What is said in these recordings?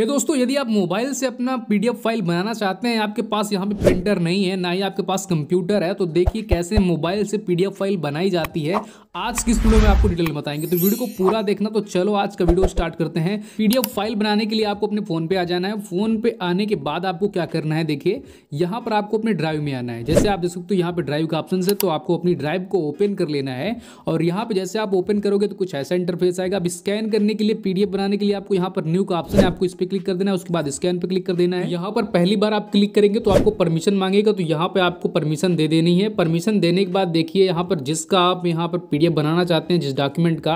हे दोस्तों यदि आप मोबाइल से अपना पीडीएफ फाइल बनाना चाहते हैं आपके पास यहाँ पे प्रिंटर नहीं है ना ही आपके पास कंप्यूटर है तो देखिए कैसे मोबाइल से पीडीएफ फाइल बनाई जाती है आज की स्टूडियो में आपको डिटेल बताएंगे तो वीडियो को पूरा देखना तो चलो आज का वीडियो स्टार्ट करते हैं पीडीएफ फाइल बनाने के लिए आपको अपने फोन पे आ जाना है फोन पे आने के बाद आपको क्या करना है देखिए यहाँ पर आपको अपने ड्राइव में आना है जैसे आप देख सकते हो यहाँ पे ड्राइव का ऑप्शन है तो आपको अपनी ड्राइव को ओपन कर लेना है और यहाँ पे जैसे आप ओपन करोगे तो कुछ ऐसा इंटरफेस आएगा अब स्कैन करने के लिए पीडीएफ बनाने के लिए आपको यहाँ पर न्यू का ऑप्शन है आपको इस पर क्लिक कर देना है उसके बाद स्कैन पे क्लिक कर देना है यहाँ पर पहली बार आप क्लिक करेंगे तो आपको परमिशन मांगेगा तो यहाँ पे आपको परमिशन दे देनी है परमिशन देने के बाद देखिए यहाँ पर जिसका आप यहाँ पर पीडीएफ बनाना चाहते हैं जिस डॉक्यूमेंट का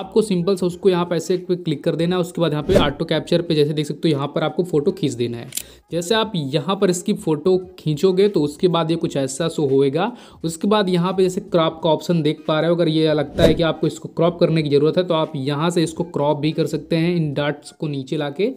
आपको सिंपल से उसको यहाँ पर ऐसे क्लिक कर देना है उसके बाद यहाँ पे ऑटो कैप्चर पे जैसे देख सकते हो यहाँ पर आपको फोटो खींच देना है जैसे आप यहाँ पर इसकी फोटो खींचोगे तो उसके बाद ये कुछ ऐसा सो होएगा उसके बाद यहाँ पे जैसे क्रॉप का ऑप्शन देख पा रहे हो अगर ये लगता है कि आपको इसको क्रॉप करने की ज़रूरत है तो आप यहाँ से इसको क्रॉप भी कर सकते हैं इन डार्ट्स को नीचे ला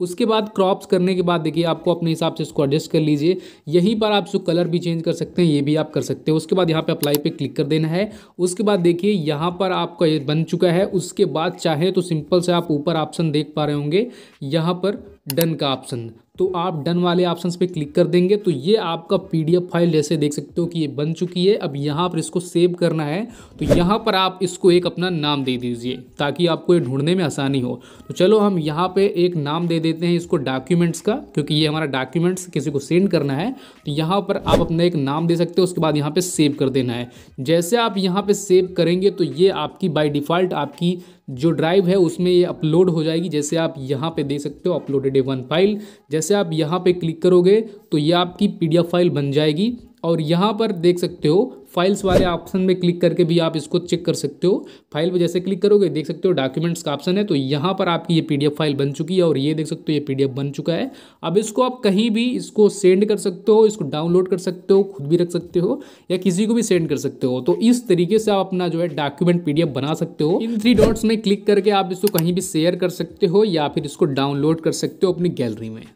उसके बाद क्रॉप्स करने के बाद देखिए आपको अपने हिसाब से इसको एडजस्ट कर लीजिए यहीं पर आप इसको कलर भी चेंज कर सकते हैं ये भी आप कर सकते हैं उसके बाद यहाँ पे अप्लाई पे क्लिक कर देना है उसके बाद देखिए यहाँ पर आपका ये बन चुका है उसके बाद चाहे तो सिंपल से आप ऊपर ऑप्शन देख पा रहे होंगे यहाँ पर डन का ऑप्शन तो आप डन वाले ऑप्शन पे क्लिक कर देंगे तो ये आपका पीडीएफ फाइल जैसे देख सकते हो कि ये बन चुकी है अब यहाँ पर इसको सेव करना है तो यहाँ पर आप इसको एक अपना नाम दे दीजिए ताकि आपको ये ढूंढने में आसानी हो तो चलो हम यहाँ पे एक नाम दे दे देते हैं इसको डॉक्यूमेंट्स का क्योंकि ये हमारा डॉक्यूमेंट्स किसी को सेंड करना है तो यहाँ पर आप अपना एक नाम दे सकते हो उसके बाद यहाँ पे सेव कर देना है जैसे आप यहाँ पे सेव करेंगे तो ये आपकी बाय डिफ़ॉल्ट आपकी जो ड्राइव है उसमें ये अपलोड हो जाएगी जैसे आप यहाँ पे दे सकते हो अपलोडेड ए वन फाइल जैसे आप यहाँ पे क्लिक करोगे तो ये आपकी पीडीएफ फाइल बन जाएगी और यहाँ पर देख सकते हो फाइल्स वाले ऑप्शन में क्लिक करके भी आप इसको चेक कर सकते हो फाइल पर जैसे क्लिक करोगे देख सकते हो डॉक्यूमेंट्स का ऑप्शन है तो यहाँ पर आपकी ये पीडीएफ फाइल बन चुकी है और ये देख सकते हो ये पीडीएफ बन चुका है अब इसको आप कहीं भी इसको सेंड कर सकते हो इसको डाउनलोड कर सकते हो खुद भी रख सकते हो या किसी को भी सेंड कर सकते हो तो इस तरीके से आप अपना जो है डॉक्यूमेंट पी बना सकते हो इन थ्री डॉट्स में क्लिक करके आप इसको कहीं भी शेयर कर सकते हो या फिर इसको डाउनलोड कर सकते हो अपनी गैलरी में